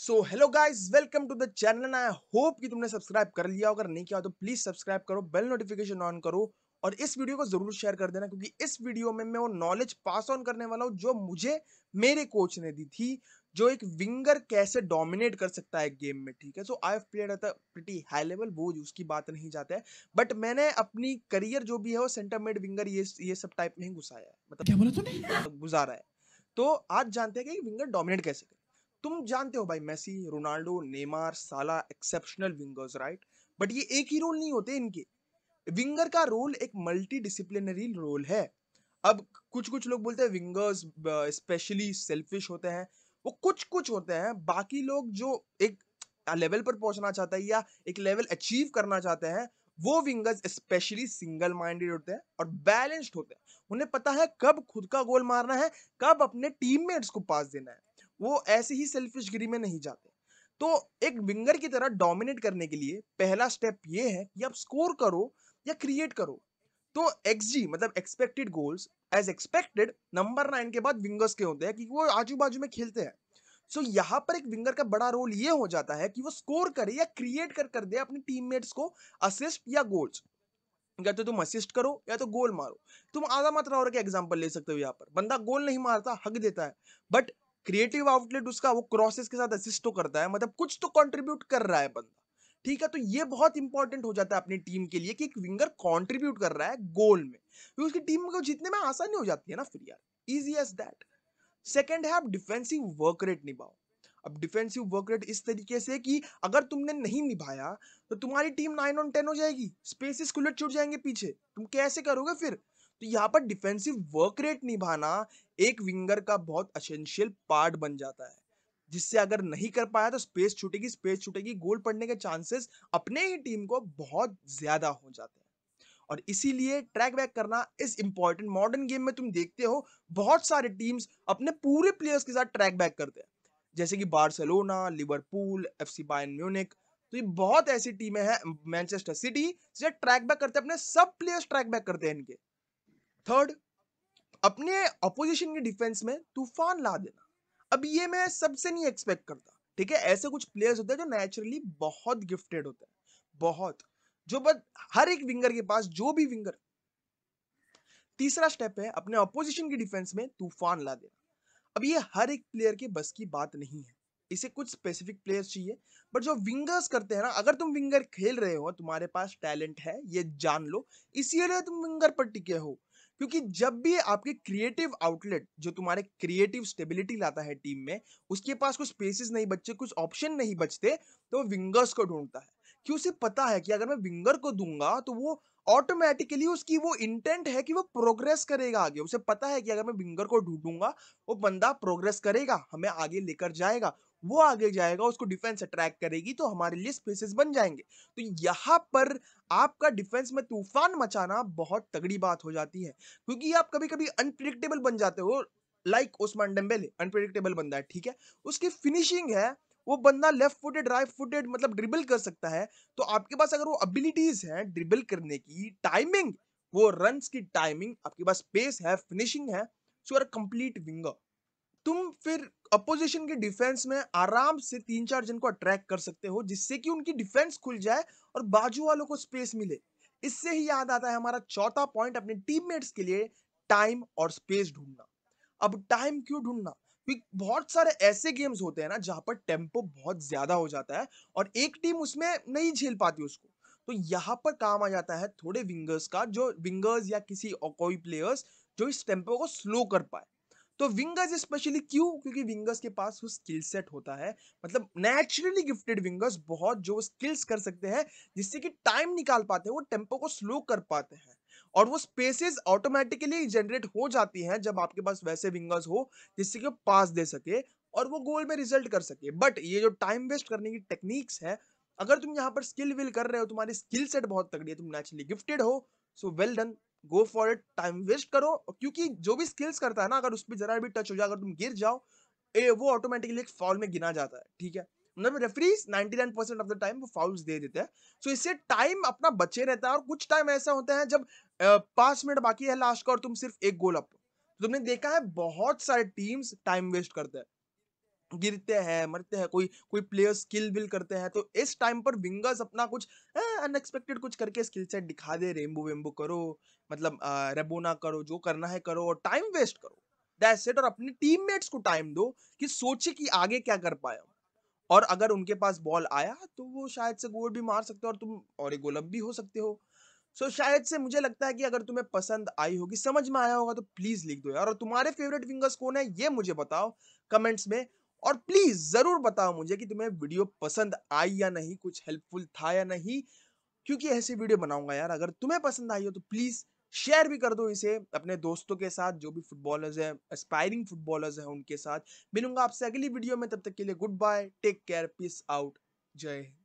so hello guys welcome to the channel I hope कि तुमने subscribe कर लिया अगर नहीं किया तो प्लीज़ सब्सक्राइब करो बेल नोटिफिकेशन ऑन करो और इस वीडियो को ज़रूर शेयर कर देना क्योंकि इस वीडियो में मैं वो नॉलेज पास ऑन करने वाला हूँ जो मुझे मेरे कोच ने दी थी जो एक विंगर कैसे डोमिनेट कर सकता है गेम में ठीक है so I played at pretty high level वो उसकी बात नहीं जाता है बट मैंने अपनी करियर जो भी है वो सेंटर मेड विंगर ये ये सब टाइप में ही घुसाया है मतलब क्या बोला गुजारा है तो आज जानते हैं कि विंगर डोमिनेट कैसे कर तुम जानते हो भाई मेसी रोनाल्डो नेमार साला एक्सेप्शनल विंगर्स राइट बट ये एक ही रोल नहीं होते इनके विंगर का रोल एक मल्टी डिसिप्लिनरी रोल है अब कुछ कुछ लोग बोलते हैं विंगर्स स्पेशली सेल्फिश होते हैं वो कुछ कुछ होते हैं बाकी लोग जो एक लेवल पर पहुंचना चाहते हैं या एक लेवल अचीव करना चाहते हैं वो विंगर्स स्पेशली सिंगल माइंडेड होते हैं और बैलेंस्ड होते हैं उन्हें पता है कब खुद का गोल मारना है कब अपने टीममेट्स को पास देना है वो ऐसे ही सेल्फिश गिरी में नहीं जाते तो एक विंगर की तरह डोमिनेट करने के लिए पहला स्टेप ये है कि आप स्कोर करो या क्रिएट करो तो एक्सजी मतलब expected goals as expected number nine के बाद विंगर्स के होते हैं कि वो आजू बाजू में खेलते हैं सो so, यहाँ पर एक विंगर का बड़ा रोल ये हो जाता है कि वो स्कोर करे या क्रिएट कर कर दे अपने टीममेट्स को असिस्ट या गोल्स या तो तुम असिस्ट करो या तो गोल मारो तुम आधा मात्रा और का एग्जाम्पल ले सकते हो यहाँ पर बंदा गोल नहीं मारता हक देता है बट क्रिएटिव आउटलेट उसका वो क्रॉसेस के साथ असिस्ट तो करता है मतलब कुछ तो कंट्रीब्यूट कर रहा है बंदा ठीक है तो ये बहुत इंपॉर्टेंट हो जाता है अपनी टीम के लिए कि एक विंगर कंट्रीब्यूट कर रहा है गोल में तो उसकी टीम को जीतने में आसानी हो जाती है ना फिर यार इजी एज दैट सेकेंड है आप डिफेंसिव वर्क रेट निभाओ अब डिफेंसिव वर्क रेट इस तरीके से कि अगर तुमने नहीं निभाया तो तुम्हारी टीम नाइन ऑन टेन हो जाएगी स्पेसिस खुले छूट जाएंगे पीछे तुम कैसे करोगे फिर तो यहाँ पर डिफेंसिव वर्क रेट निभाना एक विंगर का बहुत असेंशियल पार्ट बन जाता है जिससे अगर नहीं कर पाया तो स्पेस छूटेगी स्पेस छूटेगी गोल पड़ने के चांसेस अपने ही टीम को बहुत ज़्यादा हो जाते हैं और इसीलिए ट्रैक बैक करना इज इंपॉर्टेंट मॉडर्न गेम में तुम देखते हो बहुत सारे टीम्स अपने पूरे प्लेयर्स के साथ ट्रैक बैक करते हैं जैसे कि Barcelona Liverpool F C Bayern Munich तो ये बहुत ऐसी टीमें हैं मैनचेस्टर सिटी जो ट्रैक बैक करते हैं अपने सब प्लेयर्स ट्रैक बैक करते हैं इनके थर्ड अपने अपोजिशन के डिफेंस में तूफान ला देना अब ये मैं सबसे नहीं एक्सपेक्ट करता ठीक है ऐसे कुछ प्लेयर्स होते हैं जो नेचुरली बहुत गिफ्टेड होते हैं बहुत जो बस हर एक विंगर के पास जो भी विंगर तीसरा स्टेप है अपने अपोजिशन की डिफेंस में तूफान ला देना अब ये हर एक प्लेयर के बस की बात नहीं है इसे कुछ स्पेसिफिक प्लेयर्स चाहिए बट जो विंगर्स करते हैं ना अगर तुम विंगर खेल रहे हो तुम्हारे पास टैलेंट है ये जान लो इसीलिए तुम विंगर पर टिके हो क्योंकि जब भी आपके क्रिएटिव आउटलेट जो तुम्हारे क्रिएटिव स्टेबिलिटी लाता है टीम में उसके पास कुछ स्पेसिस नहीं बचे कुछ ऑप्शन नहीं बचते तो वो विंगर्स को ढूंढता है कि उसे पता है कि अगर मैं विंगर को दूंगा तो वो ऑटोमेटिकली उसकी वो इंटेंट है कि वो प्रोग्रेस करेगा आगे उसे पता है कि अगर मैं विंगर को ढूंढूंगा वो बंदा प्रोग्रेस करेगा हमें आगे लेकर जाएगा वो आगे जाएगा उसको डिफेंस अट्रैक्ट करेगी तो हमारे लिए स्पेसेस बन जाएंगे तो यहाँ पर आपका डिफेंस में तूफान मचाना बहुत तगड़ी बात हो जाती है क्योंकि आप कभी कभी अनप्रिडिक्टेबल बन जाते हो लाइक ओस्मान डेम्बेले अनप्रिडिक्टेबल बंदा है ठीक है उसकी फिनिशिंग है वो बंदा लेफ्ट फुटेड राइट फुटेड मतलब ड्रिबल कर सकता है तो आपके पास अगर वो एबिलिटीज हैं ड्रिबल करने की टाइमिंग वो रन्स की टाइमिंग आपके पास स्पेस है फिनिशिंग है सो आर कंप्लीट विंगर तुम फिर अपोजिशन के डिफेंस में आराम से तीन चार जन को अट्रैक्ट कर सकते हो जिससे कि उनकी डिफेंस खुल जाए और बाजू वालों को स्पेस मिले इससे ही याद आता है हमारा चौथा पॉइंट अपने टीममेट्स के लिए टाइम और स्पेस ढूंढना अब टाइम क्यों ढूंढना बहुत सारे ऐसे गेम्स होते हैं ना जहां पर टेम्पो बहुत ज्यादा हो जाता है और एक टीम उसमें नहीं झेल पाती उसको तो यहाँ पर काम आ जाता है थोड़े विंगर्स का जो विंगर्स या किसी और कोई प्लेयर्स जो इस टेम्पो को स्लो कर पाए तो विंगर्स स्पेशली क्यों क्योंकि विंगर्स के पास वो स्किल सेट होता है मतलब नेचुरली गिफ्टेड विंगर्स बहुत जो स्किल्स कर सकते हैं जिससे कि टाइम निकाल पाते हैं वो टेम्पो को स्लो कर पाते हैं और वो स्पेसेस ऑटोमेटिकली जनरेट हो जाती हैं जब आपके पास वैसे विंगर्स हो जिससे कि पास दे सके और वो गोल में रिजल्ट कर सके बट ये जो टाइम वेस्ट करने की टेक्निक्स है अगर तुम यहाँ पर स्किल विल कर रहे हो तुम्हारी स्किल सेट बहुत तगड़ी है तुम नेचुरली गिफ्टेड हो so well done go for it time waste करो क्योंकि जो भी स्किल्स करता है ना अगर उस पर जरा भी टच हो जाए अगर तुम गिर जाओ ए, वो ऑटोमेटिकली एक फाउल में गिना जाता है ठीक है मतलब referees 99 percent of the time वो फाउल्स दे देते हैं सो so, इससे टाइम अपना बचे रहता है और कुछ टाइम ऐसा होता है जब पांच मिनट बाकी है लास्ट का और तुम सिर्फ एक गोल अप तो तुमने देखा है बहुत सारे टीम्स टाइम वेस्ट करते हैं गिरते हैं मरते हैं कोई कोई प्लेयर स्किल विल करते हैं तो इस टाइम पर विंगर्स अपना कुछ अनएक्सपेक्टेड कुछ करके स्किल सेट दिखा दे रेम्बो वेम्बो करो मतलब रेबोना करो जो करना है करो और टाइम वेस्ट करो दैट्स इट और अपने टीममेट्स को टाइम दो कि सोचे कि आगे क्या कर पाए और अगर उनके पास बॉल आया तो वो शायद से गोल भी मार सकते हो और तुम और एक गोल भी हो सकते हो सो so, शायद से मुझे लगता है कि अगर तुम्हें पसंद आई होगी समझ में आया होगा तो प्लीज़ लिख दो यार और तुम्हारे फेवरेट विंगर्स कौन है ये मुझे बताओ कमेंट्स में और प्लीज़ ज़रूर बताओ मुझे कि तुम्हें वीडियो पसंद आई या नहीं कुछ हेल्पफुल था या नहीं क्योंकि ऐसी वीडियो बनाऊंगा यार अगर तुम्हें पसंद आई हो तो प्लीज़ शेयर भी कर दो इसे अपने दोस्तों के साथ जो भी फुटबॉलर्स हैं एस्पायरिंग फुटबॉलर्स हैं उनके साथ मिलूंगा आपसे अगली वीडियो में तब तक के लिए good bye take care peace out जय हिंद